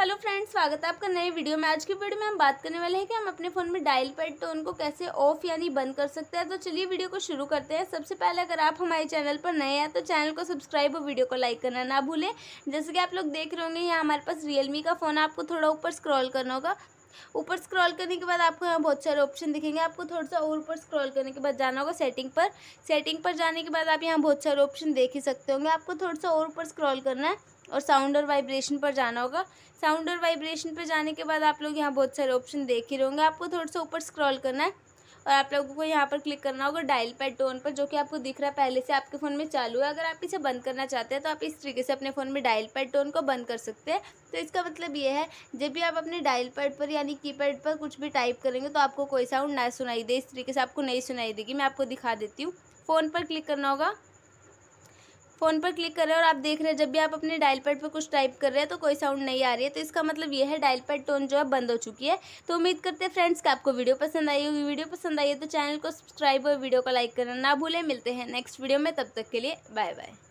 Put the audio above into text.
hello friends स्वागत है आपका नए वीडियो में आज की वीडियो में हम बात करने वाले हैं कि हम अपने फ़ोन में डायल पैड टोन तो को कैसे ऑफ यानी बंद कर सकते हैं तो चलिए वीडियो को शुरू करते हैं सबसे पहले अगर आप हमारे चैनल पर नए हैं तो चैनल को सब्सक्राइब और वीडियो को लाइक करना ना भूलें जैसे कि आप लोग देख रहे होंगे यहाँ हमारे पास रियलमी का फ़ोन आपको थोड़ा ऊपर स्क्रॉल करना होगा ऊपर स्क्रॉल करने के बाद आपको यहाँ बहुत सारे ऑप्शन दिखेंगे आपको थोड़ा सा और ऊपर स्क्रॉल करने के बाद जाना होगा सेटिंग पर सेटिंग पर जाने के बाद आप यहाँ बहुत सारे ऑप्शन देख ही सकते होंगे आपको थोड़ा सा और ऊपर स्क्रॉल करना है और साउंड और वाइब्रेशन पर जाना होगा साउंड और वाइब्रेशन पर जाने के बाद आप लोग यहाँ बहुत सारे ऑप्शन देख ही रहोगे आपको थोड़ा सा ऊपर स्क्रॉल करना है और आप लोगों को यहाँ पर क्लिक करना होगा डायल पैड टोन पर जो कि आपको दिख रहा है पहले से आपके फ़ोन में चालू है अगर आप इसे बंद करना चाहते हैं तो आप इस तरीके से अपने फ़ोन में डायल पैड टोन को बंद कर सकते हैं तो इसका मतलब ये है जब भी आप अपने डायल पैड पर यानी कीपैड पर कुछ भी टाइप करेंगे तो आपको कोई साउंड ना सुनाई दे इस तरीके से आपको नहीं सुनाई देगी मैं आपको दिखा देती हूँ फ़ोन पर क्लिक करना होगा फ़ोन पर क्लिक कर रहे हैं और आप देख रहे हैं जब भी आप अपने डायल पैड पर कुछ टाइप कर रहे हैं तो कोई साउंड नहीं आ रही है तो इसका मतलब यह है डायल पैड टोन जो है बंद हो चुकी है तो उम्मीद करते हैं फ्रेंड्स का आपको वीडियो पसंद आई होगी वीडियो पसंद आई है तो चैनल को सब्सक्राइब और वीडियो को लाइक करना ना भूलें मिलते हैं नेक्स्ट वीडियो में तब तक के लिए बाय बाय